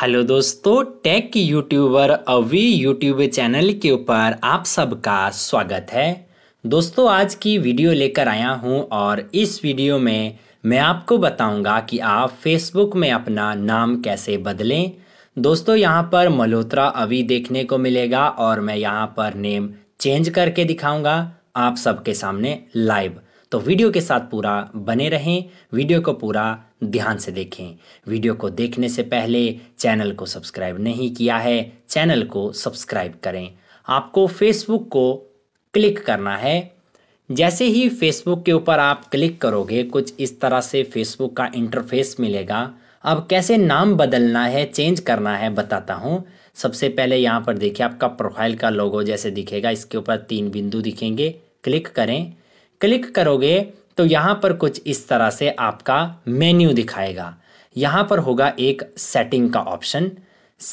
hello दोस्तों tech YouTuber Avi YouTube channel के ऊपर आप सबका स्वागत है दोस्तों आज की वीडियो लेकर आया हूं और इस वीडियो में मैं आपको बताऊंगा कि आप फेसबुक में अपना नाम कैसे बदलें दोस्तों यहां पर मल्होत्रा अवी देखने को मिलेगा और मैं यहां पर नेम चेंज करके दिखाऊंगा आप सबके सामने लाइव तो वीडियो के साथ पूरा बने रहें वीडियो को पूरा ध्यान से देखें वीडियो को देखने से पहले चैनल को सब्सक्राइब नहीं किया है चैनल को सब्सक्राइब करें आपको फेसबुक को क्लिक करना है जैसे ही फेसबुक के ऊपर आप क्लिक करोगे कुछ इस तरह से फेसबुक का इंटरफेस मिलेगा अब कैसे नाम बदलना है चेंज करना है बताता हूँ सबसे पहले यहाँ पर देखिए आपका प्रोफाइल का लोगो जैसे दिखेगा इसके ऊपर तीन बिंदु दिखेंगे क्लिक करें क्लिक करोगे तो यहाँ पर कुछ इस तरह से आपका मेन्यू दिखाएगा यहाँ पर होगा एक सेटिंग का ऑप्शन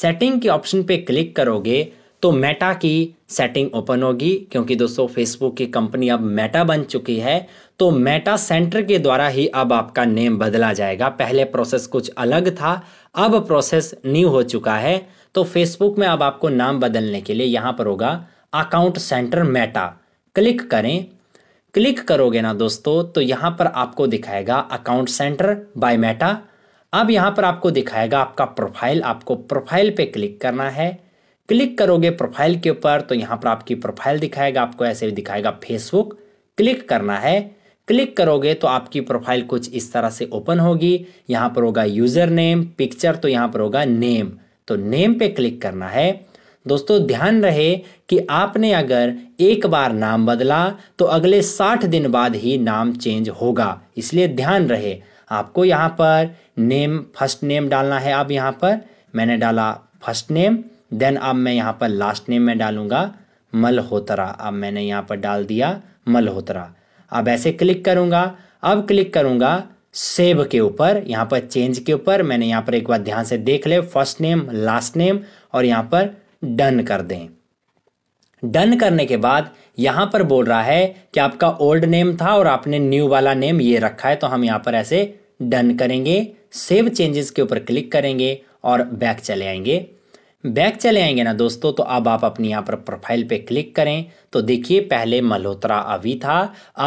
सेटिंग के ऑप्शन पे क्लिक करोगे तो मेटा की सेटिंग ओपन होगी क्योंकि दोस्तों फेसबुक की कंपनी अब मेटा बन चुकी है तो मेटा सेंटर के द्वारा ही अब आपका नेम बदला जाएगा पहले प्रोसेस कुछ अलग था अब प्रोसेस न्यू हो चुका है तो फेसबुक में अब आपको नाम बदलने के लिए यहाँ पर होगा अकाउंट सेंटर मेटा क्लिक करें क्लिक करोगे ना दोस्तों तो यहां पर आपको दिखाएगा अकाउंट सेंटर बायोमेटा अब यहां पर आपको दिखाएगा आपका प्रोफाइल आपको प्रोफाइल पे क्लिक करना है क्लिक करोगे प्रोफाइल के ऊपर तो यहां पर आपकी प्रोफाइल दिखाएगा आपको ऐसे भी दिखाएगा फेसबुक क्लिक करना है क्लिक करोगे तो आपकी प्रोफाइल कुछ इस तरह से ओपन होगी यहां पर होगा यूज़र नेम पिक्चर तो यहां पर होगा नेम तो नेम पे क्लिक करना है दोस्तों ध्यान रहे कि आपने अगर एक बार नाम बदला तो अगले साठ दिन बाद ही नाम चेंज होगा इसलिए ध्यान रहे आपको यहाँ पर नेम फर्स्ट नेम डालना है अब यहाँ पर मैंने डाला फर्स्ट नेम देन अब मैं यहाँ पर लास्ट नेम में डालूंगा मल्होत्रा अब मैंने यहाँ पर डाल दिया मल्होत्रा अब ऐसे क्लिक करूंगा अब क्लिक करूंगा सेव के ऊपर यहाँ पर चेंज के ऊपर मैंने यहाँ पर एक बार ध्यान से देख ले फर्स्ट नेम लास्ट नेम और यहाँ पर डन कर दें डन करने के बाद यहां पर बोल रहा है कि आपका ओल्ड नेम था और आपने न्यू वाला नेम ये रखा है तो हम यहां पर ऐसे डन करेंगे सेव चेंजेस के ऊपर क्लिक करेंगे और बैक चले आएंगे बैक चले आएंगे ना दोस्तों तो अब आप अपनी यहां पर प्रोफाइल पे क्लिक करें तो देखिए पहले मल्होत्रा अभी था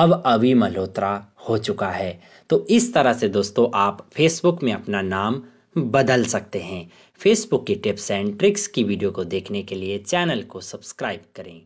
अब अभी मल्होत्रा हो चुका है तो इस तरह से दोस्तों आप फेसबुक में अपना नाम बदल सकते हैं फेसबुक की टिप्स एंड ट्रिक्स की वीडियो को देखने के लिए चैनल को सब्सक्राइब करें